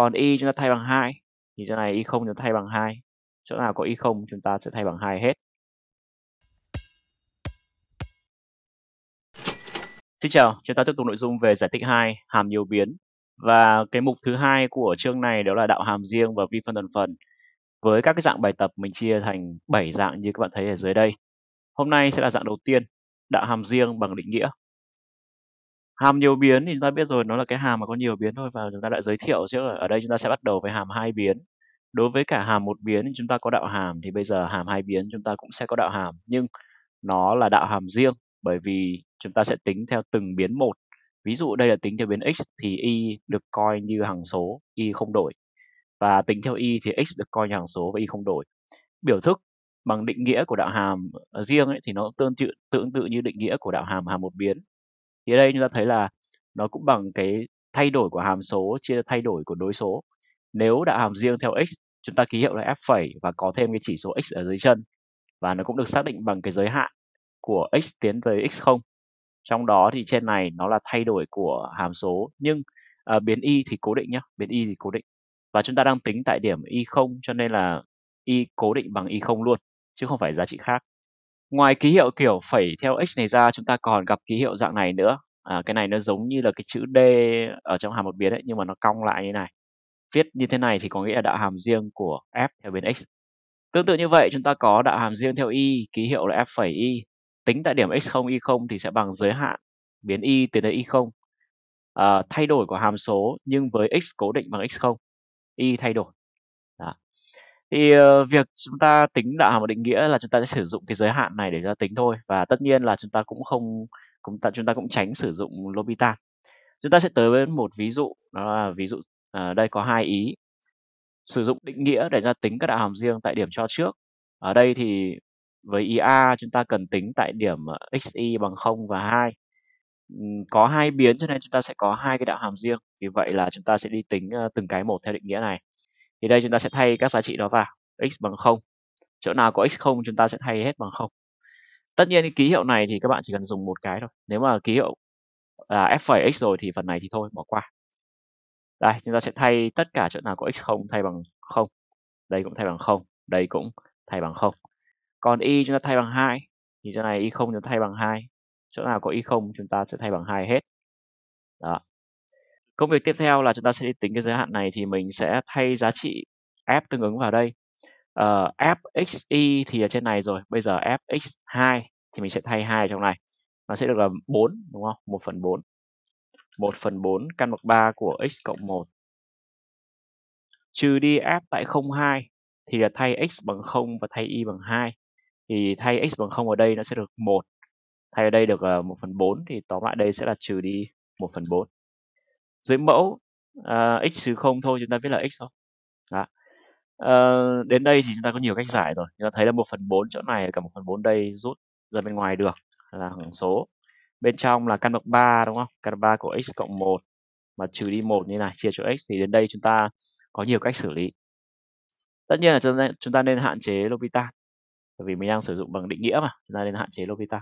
còn y chúng ta thay bằng hai thì chỗ này y không chúng ta thay bằng hai chỗ nào có y không chúng ta sẽ thay bằng hai hết Xin chào, chúng ta tiếp tục nội dung về giải thích 2, hàm nhiều biến. Và cái mục thứ hai của chương này đó là đạo hàm riêng và vi phân toàn phần. Với các cái dạng bài tập mình chia thành 7 dạng như các bạn thấy ở dưới đây. Hôm nay sẽ là dạng đầu tiên, đạo hàm riêng bằng định nghĩa hàm nhiều biến thì chúng ta biết rồi nó là cái hàm mà có nhiều biến thôi và chúng ta đã giới thiệu trước rồi ở đây chúng ta sẽ bắt đầu với hàm hai biến đối với cả hàm một biến chúng ta có đạo hàm thì bây giờ hàm hai biến chúng ta cũng sẽ có đạo hàm nhưng nó là đạo hàm riêng bởi vì chúng ta sẽ tính theo từng biến một ví dụ đây là tính theo biến x thì y được coi như hằng số y không đổi và tính theo y thì x được coi như hằng số và y không đổi biểu thức bằng định nghĩa của đạo hàm riêng ấy, thì nó tương tự tương tự như định nghĩa của đạo hàm hàm một biến thì ở đây chúng ta thấy là nó cũng bằng cái thay đổi của hàm số chia thay đổi của đối số nếu đạo hàm riêng theo x chúng ta ký hiệu là f phẩy và có thêm cái chỉ số x ở dưới chân và nó cũng được xác định bằng cái giới hạn của x tiến tới x0 trong đó thì trên này nó là thay đổi của hàm số nhưng à, biến y thì cố định nhé biến y thì cố định và chúng ta đang tính tại điểm y0 cho nên là y cố định bằng y0 luôn chứ không phải giá trị khác Ngoài ký hiệu kiểu phẩy theo x này ra chúng ta còn gặp ký hiệu dạng này nữa. À, cái này nó giống như là cái chữ D ở trong hàm một biến đấy nhưng mà nó cong lại như này. Viết như thế này thì có nghĩa là đạo hàm riêng của f theo biến x. Tương tự như vậy chúng ta có đạo hàm riêng theo y, ký hiệu là f phẩy y. Tính tại điểm x0 y0 thì sẽ bằng giới hạn biến y tiến đến y0. À, thay đổi của hàm số nhưng với x cố định bằng x0. Y thay đổi thì ờ, việc chúng ta tính đạo hàm ở định nghĩa là chúng ta sẽ sử dụng cái giới hạn này để ra tính thôi và tất nhiên là chúng ta cũng không chúng ta chúng ta cũng tránh sử dụng L'Hopital chúng ta sẽ tới với một ví dụ đó là ví dụ uh, đây có hai ý sử dụng định nghĩa để ra tính các đạo hàm riêng tại điểm cho trước ở đây thì với ý A chúng ta cần tính tại điểm ờ, xy bằng 0 và 2 có hai biến cho nên chúng ta sẽ có hai cái đạo hàm riêng vì vậy là chúng ta sẽ đi tính từng cái một theo định nghĩa này thì đây chúng ta sẽ thay các giá trị đó vào x bằng 0 chỗ nào có x0 chúng ta sẽ thay hết bằng 0 tất nhiên ký hiệu này thì các bạn chỉ cần dùng một cái thôi nếu mà ký hiệu là f phẩy x rồi thì phần này thì thôi bỏ qua đây chúng ta sẽ thay tất cả chỗ nào có x0 thay bằng 0 đây cũng thay bằng 0 đây cũng thay bằng 0 còn y chúng ta thay bằng 2 thì chỗ này y0 chúng ta thay bằng 2 chỗ nào có y0 chúng ta sẽ thay bằng 2 hết đó Công việc tiếp theo là chúng ta sẽ đi tính cái giới hạn này thì mình sẽ thay giá trị f tương ứng vào đây. Uh, y) thì ở trên này rồi, bây giờ fx2 thì mình sẽ thay 2 trong này. Nó sẽ được là 4 đúng không? 1 phần 4. 1 phần 4 căn bậc 3 của x cộng 1. Trừ đi f tại 0, 2 thì là thay x bằng 0 và thay y bằng 2. Thì thay x bằng 0 ở đây nó sẽ được 1. Thay ở đây được 1 ờ, phần 4 thì tóm lại đây sẽ là trừ đi 1 phần 4 dưới mẫu uh, x trừ không thôi chúng ta viết là x thôi Đó. Uh, đến đây thì chúng ta có nhiều cách giải rồi chúng ta thấy là một phần bốn chỗ này cả một phần bốn đây rút ra bên ngoài được là hằng số bên trong là căn bậc 3 đúng không căn bậc 3 của x cộng 1 mà trừ đi một như này chia cho x thì đến đây chúng ta có nhiều cách xử lý tất nhiên là chúng ta, nên hạn chế L'Hopital bởi vì mình đang sử dụng bằng định nghĩa mà chúng ta nên hạn chế L'Hopital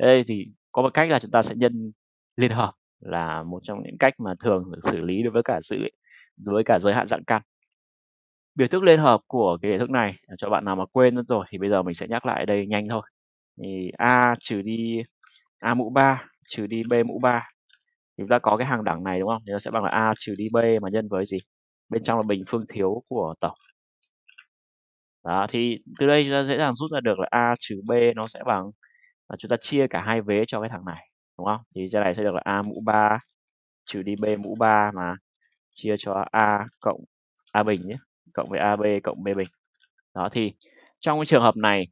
đây thì có một cách là chúng ta sẽ nhân liên hợp là một trong những cách mà thường được xử lý đối với cả sự đối với cả giới hạn dạng căn biểu thức liên hợp của cái hệ thức này à, cho bạn nào mà quên mất rồi thì bây giờ mình sẽ nhắc lại đây nhanh thôi thì a trừ đi a mũ 3 trừ đi b mũ 3 thì chúng ta có cái hàng đẳng này đúng không thì nó sẽ bằng là a trừ đi b mà nhân với gì bên trong là bình phương thiếu của tổng đó thì từ đây chúng ta dễ dàng rút ra được là a trừ b nó sẽ bằng là chúng ta chia cả hai vế cho cái thằng này đúng không thì ra này sẽ được là a mũ 3 trừ đi b mũ 3 mà chia cho a cộng a bình nhé cộng với ab cộng b bình đó thì trong cái trường hợp này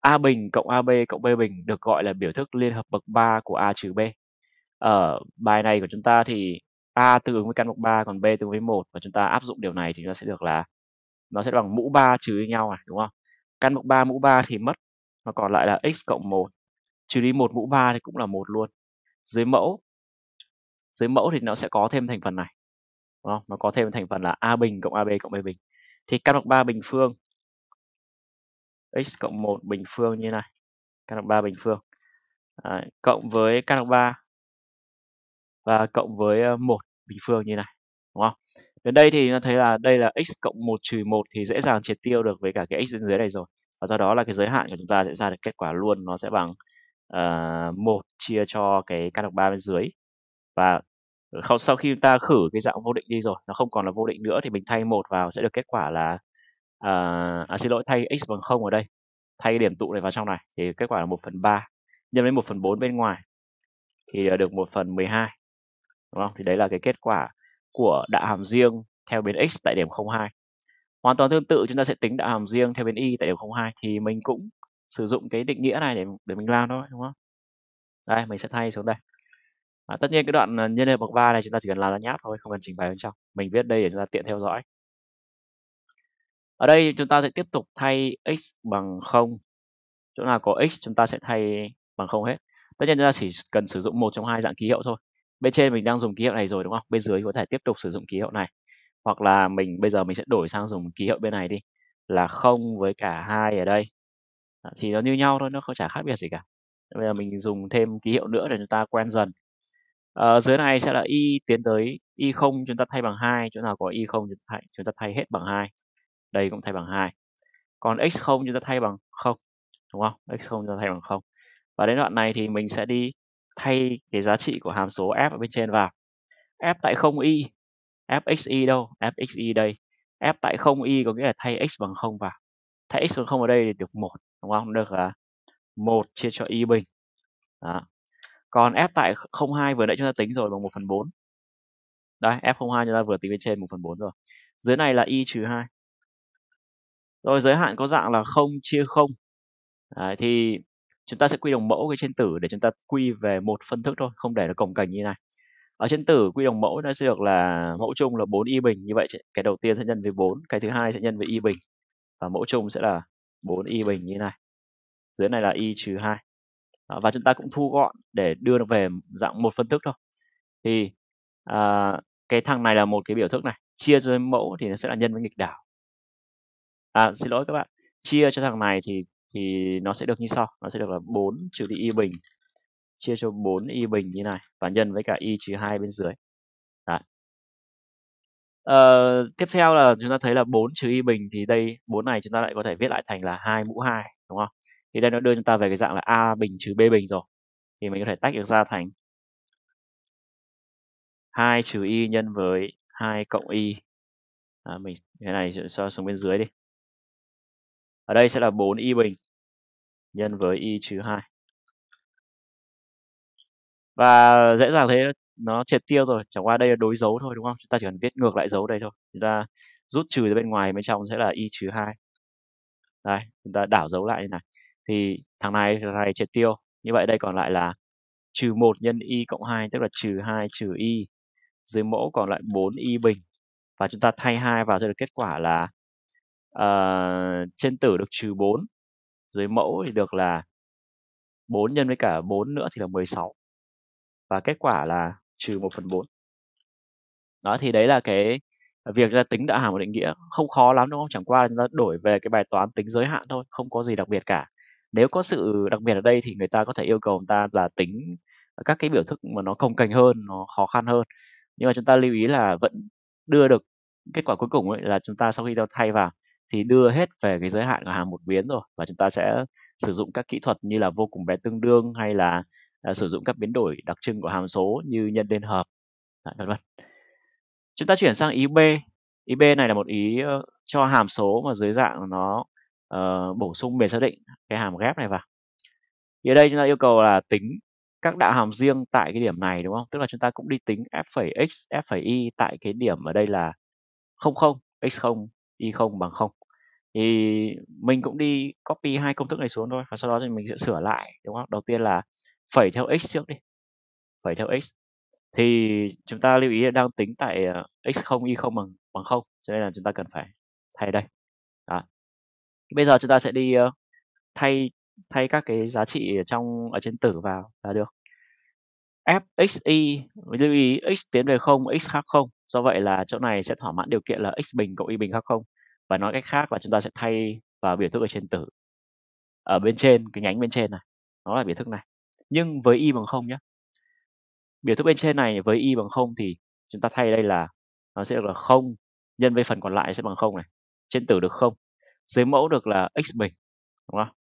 a bình cộng ab cộng b bình được gọi là biểu thức liên hợp bậc 3 của a trừ b ở bài này của chúng ta thì a tương ứng với căn bậc 3 còn b tương ứng với một và chúng ta áp dụng điều này thì nó sẽ được là nó sẽ bằng mũ 3 trừ với nhau à đúng không căn bậc 3 mũ 3 thì mất nó còn lại là x cộng 1 trừ đi một mũ ba thì cũng là một luôn dưới mẫu dưới mẫu thì nó sẽ có thêm thành phần này đúng không? nó có thêm thành phần là a bình cộng ab cộng b bình thì căn bậc 3 bình phương x cộng 1 bình phương như này căn bậc 3 bình phương Đấy, cộng với căn bậc 3 và cộng với 1 ờ, bình phương như này đúng không đến đây thì nó thấy là đây là x cộng 1 trừ 1 thì dễ dàng triệt tiêu được với cả cái x bên dưới này rồi và do đó là cái giới hạn của chúng ta sẽ ra được kết quả luôn nó sẽ bằng à, ờ, 1 chia cho cái căn độc 3 bên dưới và ờ, không sau khi ta khử cái dạng vô định đi rồi nó không còn là vô định nữa thì mình thay một vào sẽ được kết quả là à, à xin lỗi thay x bằng 0 ở đây thay điểm tụ này vào trong này thì kết quả là 1 phần 3 nhân với 1 phần 4 bên ngoài thì được 1 phần 12 đúng không thì đấy là cái kết quả của đạo hàm riêng theo biến x tại điểm 02 hoàn toàn tương tự chúng ta sẽ tính đạo hàm riêng theo biến y tại điểm 02 thì mình cũng sử dụng cái định nghĩa này để để mình làm thôi đúng không đây mình sẽ thay xuống đây à, tất nhiên cái đoạn à, nhân hệ bậc ba này chúng ta chỉ cần làm ra nháp thôi không cần trình bày bên trong mình viết đây để chúng ta tiện theo dõi ở đây chúng ta sẽ tiếp tục thay x bằng 0 chỗ nào có x chúng ta sẽ thay bằng 0 hết tất nhiên chúng ta chỉ cần sử dụng một trong hai dạng ký hiệu thôi bên trên mình đang dùng ký hiệu này rồi đúng không bên dưới có thể tiếp tục sử dụng ký hiệu này hoặc là mình bây giờ mình sẽ đổi sang dùng ký hiệu bên này đi là không với cả hai ở đây Ờ, thì nó như nhau thôi nó không chả khác biệt gì cả bây giờ mình dùng thêm ký hiệu nữa để chúng ta quen dần à, dưới này sẽ là y tiến tới y không chúng ta thay bằng hai chỗ nào có y không chúng ta thay, chúng ta thay hết bằng hai đây cũng thay bằng hai còn x không chúng ta thay bằng không đúng không x không chúng ta thay bằng không và đến đoạn này thì mình sẽ đi thay cái giá trị của hàm số f ở bên trên vào f tại không y fxy đâu fxy đây f tại không y có nghĩa là thay x bằng không vào hãy x bằng 0 ở đây thì được 1 đúng không được là 1 chia cho y bình đó. còn f tại 02 vừa nãy chúng ta tính rồi bằng 1 phần 4 đây f02 chúng ta vừa tính bên trên 1 phần 4 rồi dưới này là y trừ 2 rồi giới hạn có dạng là 0 chia 0 Đấy, thì chúng ta sẽ quy đồng mẫu cái trên tử để chúng ta quy về một phân thức thôi không để nó cồng cành như này ở trên tử quy đồng mẫu nó sẽ được là mẫu chung là 4 y bình như vậy cái đầu tiên sẽ nhân với 4 cái thứ hai sẽ nhân với y bình và mẫu chung sẽ là 4y bình như này dưới này là y trừ 2 à, và chúng ta cũng thu gọn để đưa nó về dạng một phân thức thôi thì à, cái thằng này là một cái biểu thức này chia cho mẫu thì nó sẽ là nhân với nghịch đảo à xin lỗi các bạn chia cho thằng này thì thì nó sẽ được như sau nó sẽ được là 4 trừ đi y bình chia cho 4 y bình như này và nhân với cả y trừ 2 bên dưới Ờ, tiếp theo là chúng ta thấy là 4 trừ y bình thì đây 4 này chúng ta lại có thể viết lại thành là 2 mũ 2 đúng không? Thì đây nó đưa chúng ta về cái dạng là A bình trừ B bình rồi. Thì mình có thể tách được ra thành 2 trừ y nhân với 2 cộng y. À, mình cái này cho xuống bên dưới đi. Ở đây sẽ là 4 y bình nhân với y trừ 2. Và dễ dàng thế nó triệt tiêu rồi chẳng qua đây là đối dấu thôi đúng không chúng ta chỉ cần viết ngược lại dấu đây thôi chúng ta rút trừ ra bên ngoài bên trong sẽ là y trừ hai đây chúng ta đảo dấu lại như này thì thằng này thằng này triệt tiêu như vậy đây còn lại là trừ một nhân y cộng hai tức là trừ hai trừ y dưới mẫu còn lại bốn y bình và chúng ta thay hai vào sẽ được kết quả là uh, trên tử được trừ bốn dưới mẫu thì được là 4 nhân với cả 4 nữa thì là 16. Và kết quả là trừ 1 phần 4. Đó thì đấy là cái việc ra tính đạo hàm của định nghĩa không khó lắm đúng không? Chẳng qua là chúng ta đổi về cái bài toán tính giới hạn thôi, không có gì đặc biệt cả. Nếu có sự đặc biệt ở đây thì người ta có thể yêu cầu người ta là tính các cái biểu thức mà nó công cành hơn, nó khó khăn hơn. Nhưng mà chúng ta lưu ý là vẫn đưa được kết quả cuối cùng ấy là chúng ta sau khi ta thay vào thì đưa hết về cái giới hạn của hàm một biến rồi và chúng ta sẽ sử dụng các kỹ thuật như là vô cùng bé tương đương hay là à, sử dụng các biến đổi đặc trưng của hàm số như nhân liên hợp à, vân vân chúng ta chuyển sang ý b ý b này là một ý uh, cho hàm số mà dưới dạng nó uh, bổ sung bề xác định cái hàm ghép này vào thì ở đây chúng ta yêu cầu là tính các đạo hàm riêng tại cái điểm này đúng không tức là chúng ta cũng đi tính f' x f' y tại cái điểm ở đây là 00 x0 y0 bằng 0 thì mình cũng đi copy hai công thức này xuống thôi và sau đó thì mình sẽ sửa lại đúng không đầu tiên là phẩy theo x trước đi phẩy theo x thì chúng ta lưu ý là đang tính tại ờ, x0 y0 bằng bằng 0 cho nên là chúng ta cần phải thay đây Đó. bây giờ chúng ta sẽ đi ờ, thay thay các cái giá trị ở trong ở trên tử vào là được f x y lưu ý x tiến về 0 x khác 0 do vậy là chỗ này sẽ thỏa mãn điều kiện là x bình cộng y bình khác 0 và nói cách khác là chúng ta sẽ thay vào biểu thức ở trên tử ở bên trên cái nhánh bên trên này nó là biểu thức này nhưng với y bằng không nhé biểu thức bên trên này với y bằng không thì chúng ta thay đây là nó sẽ được là không nhân với phần còn lại sẽ bằng không này trên tử được không dưới mẫu được là x bình đúng không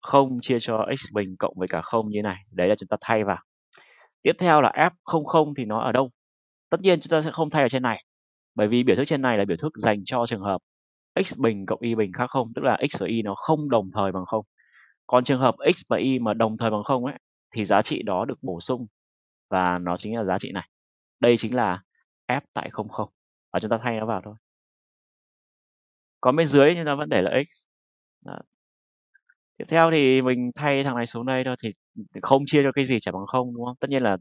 không chia cho x bình cộng với cả không như này đấy là chúng ta thay vào tiếp theo là f không không thì nó ở đâu tất nhiên chúng ta sẽ không thay ở trên này bởi vì biểu thức trên này là biểu thức dành cho trường hợp x bình cộng y bình khác không tức là x và y nó không đồng thời bằng không còn trường hợp x và y mà đồng thời bằng không ấy thì giá trị đó được bổ sung và nó chính là giá trị này đây chính là f tại 00 và chúng ta thay nó vào thôi còn bên dưới chúng ta vẫn để là x đó. tiếp theo thì mình thay thằng này xuống đây thôi thì không chia cho cái gì chả bằng không đúng không tất nhiên là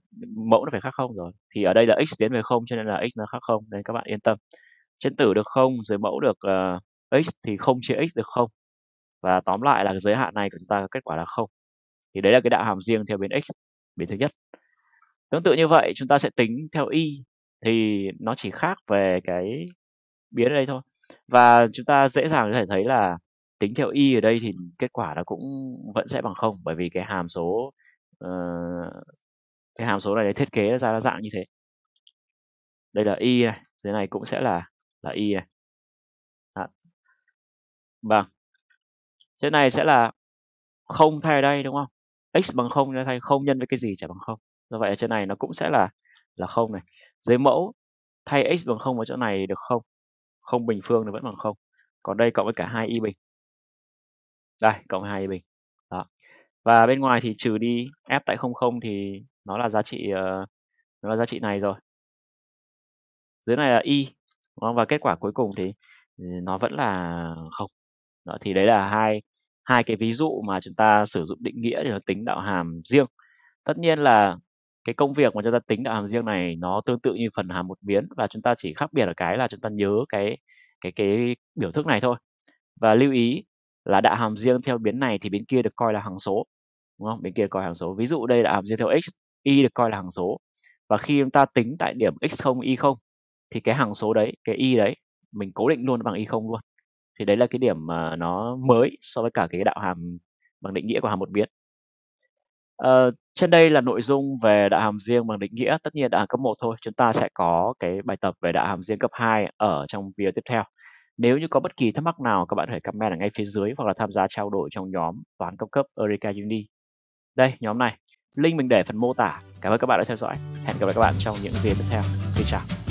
mẫu nó phải khác không rồi thì ở đây là x tiến về không cho nên là x nó khác không nên các bạn yên tâm trên tử được không dưới mẫu được uh, x thì không chia x được không và tóm lại là giới hạn này của chúng ta kết quả là không thì đấy là cái đạo hàm riêng theo biến x biến thứ nhất tương tự như vậy chúng ta sẽ tính theo y thì nó chỉ khác về cái biến ở đây thôi và chúng ta dễ dàng có thể thấy là tính theo y ở đây thì kết quả nó cũng vẫn sẽ bằng không bởi vì cái hàm số uh, cái hàm số này thiết kế ra là dạng như thế đây là y này thế này cũng sẽ là là y này vâng thế này sẽ là không thay ở đây đúng không x bằng 0 nên thành 0 nhân với cái gì chả bằng 0. Do vậy ở trên này nó cũng sẽ là là 0 này. Dưới mẫu thay x bằng 0 vào chỗ này được 0. 0 bình phương thì vẫn bằng 0. Còn đây cộng với cả 2y bình. Đây, cộng với 2y bình. Đó. Và bên ngoài thì trừ đi f tại 00 thì nó là giá trị ờ, nó là giá trị này rồi. Dưới này là y và kết quả cuối cùng thì ừ, nó vẫn là 0. Đó thì đấy là hai hai cái ví dụ mà chúng ta sử dụng định nghĩa để nó tính đạo hàm riêng tất nhiên là cái công việc mà chúng ta tính đạo hàm riêng này nó tương tự như phần hàm một biến và chúng ta chỉ khác biệt ở cái là chúng ta nhớ cái cái cái biểu thức này thôi và lưu ý là đạo hàm riêng theo biến này thì biến kia được coi là hằng số đúng không bên kia coi hằng số ví dụ đây là hàm riêng theo x y được coi là hằng số và khi chúng ta tính tại điểm x0 y0 thì cái hằng số đấy cái y đấy mình cố định luôn bằng y0 luôn thì đấy là cái điểm mà nó mới so với cả cái đạo hàm bằng định nghĩa của hàm một biến. Ờ, trên đây là nội dung về đạo hàm riêng bằng định nghĩa. Tất nhiên đạo hàm cấp 1 thôi. Chúng ta sẽ có cái bài tập về đạo hàm riêng cấp 2 ở trong video tiếp theo. Nếu như có bất kỳ thắc mắc nào, các bạn hãy comment ở ngay phía dưới hoặc là tham gia trao đổi trong nhóm toán cấp cấp Eureka Uni. Đây, nhóm này. Link mình để phần mô tả. Cảm ơn các bạn đã theo dõi. Hẹn gặp lại các bạn trong những video tiếp theo. Xin chào.